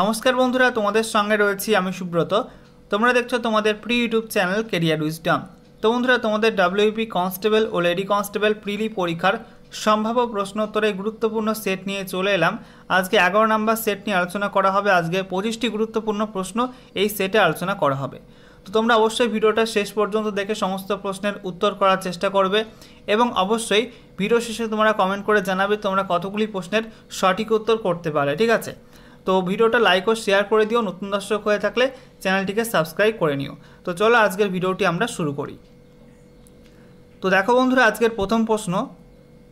নমস্কার বন্ধুরা তোমাদের সঙ্গে রয়েছি আমি সুব্রত তোমরা দেখছো তোমাদের প্রি ইউটিউব চ্যানেল কেরিয়ার উইজডম তো বন্ধুরা তোমাদের ডাব্লিউপি কনস্টেবল ও লেডি কনস্টেবল প্রিলি পরীক্ষার সম্ভাব্য প্রশ্নোত্তরে গুরুত্বপূর্ণ সেট নিয়ে চলে এলাম আজকে এগারো নাম্বার সেট নিয়ে আলোচনা করা হবে আজকে পঁচিশটি গুরুত্বপূর্ণ প্রশ্ন এই সেটে আলোচনা করা হবে তো তোমরা অবশ্যই ভিডিওটা শেষ পর্যন্ত দেখে সমস্ত প্রশ্নের উত্তর করার চেষ্টা করবে এবং অবশ্যই ভিডিও শেষে তোমরা কমেন্ট করে জানাবে তোমরা কতগুলি প্রশ্নের সঠিক উত্তর করতে পারে ঠিক আছে তো ভিডিওটা লাইক ও শেয়ার করে দিও নতুন দর্শক হয়ে থাকলে চ্যানেলটিকে সাবস্ক্রাইব করে নিও তো চলো আজকের ভিডিওটি আমরা শুরু করি তো দেখো বন্ধুরা আজকের প্রথম প্রশ্ন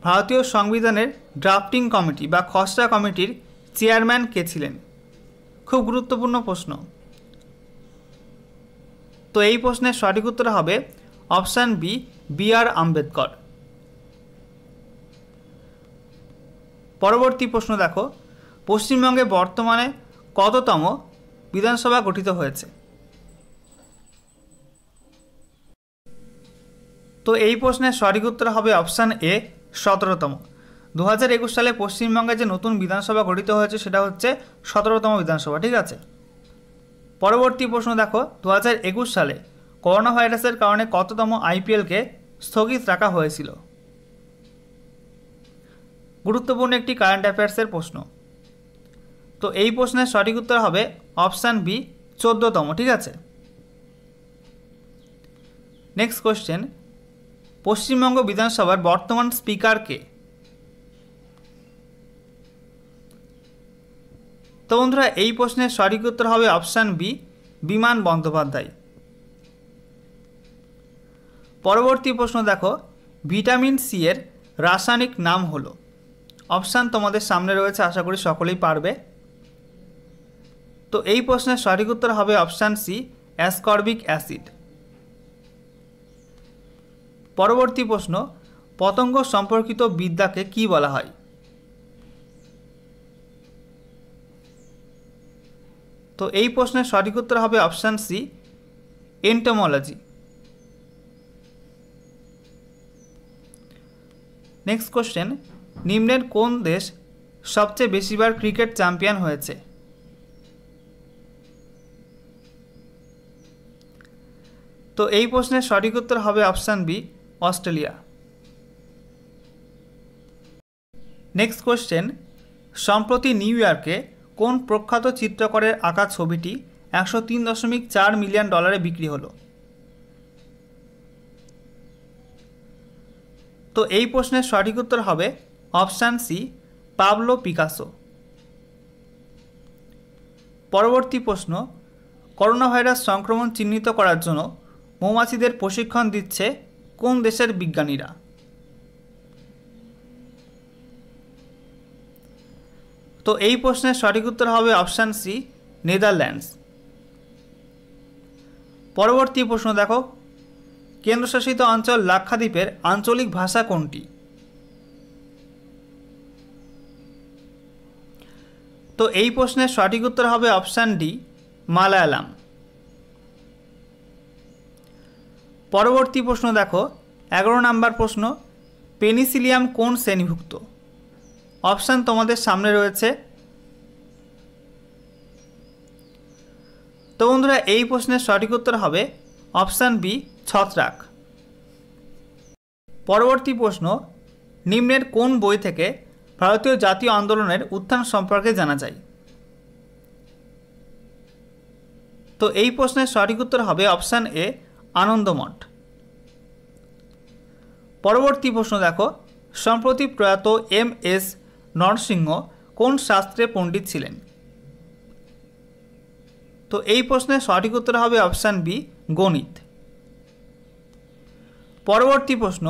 ভারতীয় সংবিধানের ড্রাফটিং কমিটি বা খসড়া কমিটির চেয়ারম্যান কে ছিলেন খুব গুরুত্বপূর্ণ প্রশ্ন তো এই প্রশ্নের সঠিক উত্তর হবে option B B R Ambedkar পরবর্তী প্রশ্ন দেখো পশ্চিমবঙ্গে বর্তমানে কততম বিধানসভা গঠিত হয়েছে তো এই প্রশ্নের সঠিক উত্তর হবে অপশান এ সতেরোতম দু হাজার একুশ সালে পশ্চিমবঙ্গে যে নতুন বিধানসভা গঠিত হয়েছে সেটা হচ্ছে সতেরোতম বিধানসভা ঠিক আছে পরবর্তী প্রশ্ন দেখো দু হাজার একুশ সালে করোনা ভাইরাসের কারণে কততম আইপিএলকে স্থগিত রাখা হয়েছিল গুরুত্বপূর্ণ একটি কারেন্ট অ্যাফেয়ার্সের প্রশ্ন তো এই প্রশ্নের সঠিক উত্তর হবে অপশান বি চোদ্দতম ঠিক আছে নেক্সট কোশ্চেন পশ্চিমবঙ্গ বিধানসভার বর্তমান স্পিকার কে তো বন্ধুরা এই প্রশ্নের সঠিক উত্তর হবে অপশান বি বিমান বন্দ্যোপাধ্যায় পরবর্তী প্রশ্ন দেখো ভিটামিন সি এর রাসায়নিক নাম হলো অপশান তোমাদের সামনে রয়েছে আশা করি সকলেই পারবে তো এই প্রশ্নের সঠিক উত্তর হবে অপশান সি অ্যাসকর্বিক অ্যাসিড পরবর্তী প্রশ্ন পতঙ্গ সম্পর্কিত বিদ্যাকে কি বলা হয় তো এই প্রশ্নের সঠিক উত্তর হবে option C entomology next question নিম্নের কোন দেশ সবচেয়ে বেশিবার ক্রিকেট চ্যাম্পিয়ন হয়েছে তো এই প্রশ্নের সঠিক উত্তর হবে option B Australia next question সম্প্রতি নিউ ইয়র্কে কোন প্রখ্যাত চিত্রকরের আঁকা ছবিটি একশো তিন দশমিক চার মিলিয়ন ডলারে বিক্রি হলো তো এই প্রশ্নের সঠিক উত্তর হবে অপশান সি পাবলো পিকাসো পরবর্তী প্রশ্ন করোনা ভাইরাস সংক্রমণ চিহ্নিত করার জন্য মৌমাছিদের প্রশিক্ষণ দিচ্ছে কোন দেশের বিজ্ঞানীরা তো এই প্রশ্নের সঠিক উত্তর হবে অপশান সি নেদারল্যান্ডস পরবর্তী প্রশ্ন দেখো কেন্দ্রশাসিত অঞ্চল লাক্ষাদ্বীপের আঞ্চলিক ভাষা কোনটি তো এই প্রশ্নের সঠিক উত্তর হবে অপশান ডি মালায়ালাম পরবর্তী প্রশ্ন দেখো এগারো নাম্বার প্রশ্ন পেনিসিলিয়াম কোন শ্রেণীভুক্ত অপশান তোমাদের সামনে রয়েছে তো বন্ধুরা এই প্রশ্নের সঠিক উত্তর হবে অপশান বি ছত্রাক পরবর্তী প্রশ্ন নিম্নের কোন বই থেকে ভারতীয় জাতীয় আন্দোলনের উত্থান সম্পর্কে জানা যায় তো এই প্রশ্নের সঠিক উত্তর হবে অপশান এ আনন্দমঠ পরবর্তী প্রশ্ন দেখো সম্প্রতি প্রয়াত এম এস নরসিংহ কোন শাস্ত্রে পণ্ডিত ছিলেন তো এই প্রশ্নের সঠিক উত্তর হবে অপশান বি গণিত পরবর্তী প্রশ্ন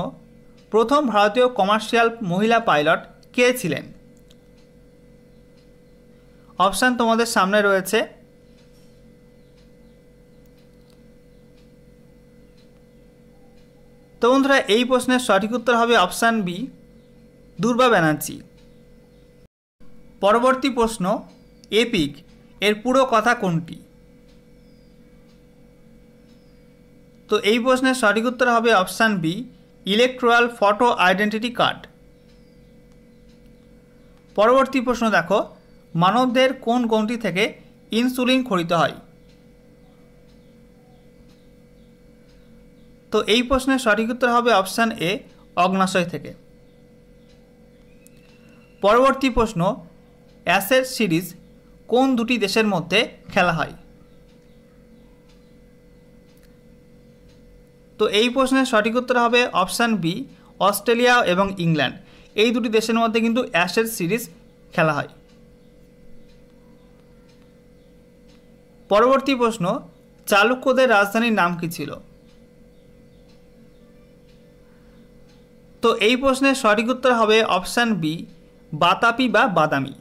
প্রথম ভারতীয় কমার্শিয়াল মহিলা পাইলট কে ছিলেন অপশান তোমাদের সামনে রয়েছে তো বন্ধুরা এই প্রশ্নের সঠিক উত্তর হবে অপশান বি দুর্বা ব্যানার্জি পরবর্তী প্রশ্ন এপিক এর পুরো কথা কোনটি তো এই প্রশ্নের সঠিক উত্তর হবে option B electoral photo identity card পরবর্তী প্রশ্ন দেখো মানবদের কোন গ্রন্থি থেকে ইনসুলিন খরিত হয় তো এই প্রশ্নের সঠিক উত্তর হবে অপশান এ অগ্নাশয় থেকে পরবর্তী প্রশ্ন অ্যাসের সিরিজ কোন দুটি দেশের মধ্যে খেলা হয় তো এই প্রশ্নের সঠিক উত্তর হবে অপশান বি অস্ট্রেলিয়া এবং ইংল্যান্ড এই দুটি দেশের মধ্যে কিন্তু অ্যাসের সিরিজ খেলা হয় পরবর্তী প্রশ্ন চালুক্যদের রাজধানীর নাম কী ছিল তো এই প্রশ্নের সঠিক উত্তর হবে অপশান বি বাতাপি বা বাদামি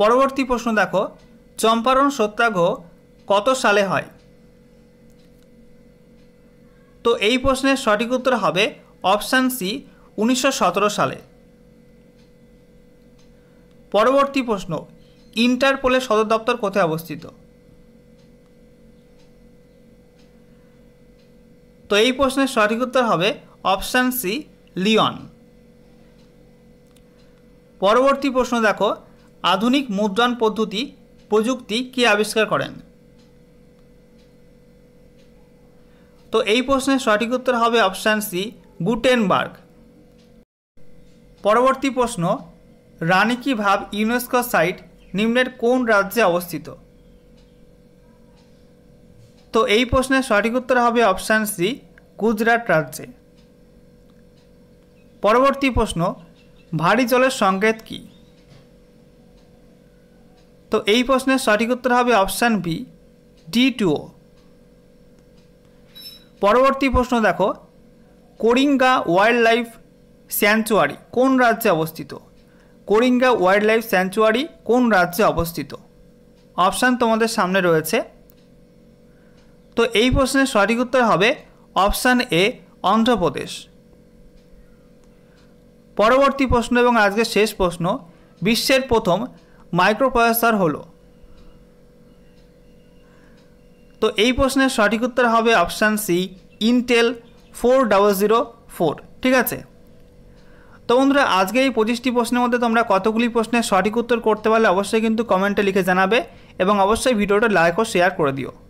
পরবর্তী প্রশ্ন দেখো চম্পারণ সত্যাগ্রহ কত সালে হয় তো এই প্রশ্নের সঠিক উত্তর হবে অপশান সি উনিশশো সালে পরবর্তী প্রশ্ন ইন্টারপোলের সদর দপ্তর কোথায় অবস্থিত তো এই প্রশ্নের সঠিক উত্তর হবে অপশান সি লিওন পরবর্তী প্রশ্ন দেখো আধুনিক মুদ্রণ পদ্ধতি প্রযুক্তি কি আবিষ্কার করেন তো এই প্রশ্নের সঠিক উত্তর হবে অপশান সি গুটেনবার্গ পরবর্তী প্রশ্ন রানী কি ভাব ইউনেস্কো সাইট নিম্নের কোন রাজ্যে অবস্থিত তো এই প্রশ্নের সঠিক উত্তর হবে অপশান সি গুজরাট রাজ্যে পরবর্তী প্রশ্ন ভারী জলের সংকেত কি তো এই প্রশ্নের সঠিক উত্তর হবে অপশান বি ডি টুও পরবর্তী প্রশ্ন দেখো করিঙ্গা ওয়াইল্ড লাইফ স্যাঞ্চুয়ারি কোন রাজ্যে অবস্থিত করিঙ্গা ওয়াইল্ড লাইফ স্যাঞ্চুয়ারি কোন রাজ্যে অবস্থিত অপশান তোমাদের সামনে রয়েছে তো এই প্রশ্নের সঠিক উত্তর হবে অপশান এ অন্ধ্রপ্রদেশ পরবর্তী প্রশ্ন এবং আজকের শেষ প্রশ্ন বিশ্বের প্রথম মাইক্রোপ্রসেসর হলো তো এই প্রশ্নের সঠিক উত্তর হবে option C Intel four double zero four ঠিক আছে তো বন্ধুরা আজকে এই পঁচিশটি প্রশ্নের মধ্যে তোমরা কতগুলি প্রশ্নের সঠিক উত্তর করতে পারলে অবশ্যই কিন্তু কমেন্টে লিখে জানাবে এবং অবশ্যই ভিডিওটা লাইক ও শেয়ার করে দিও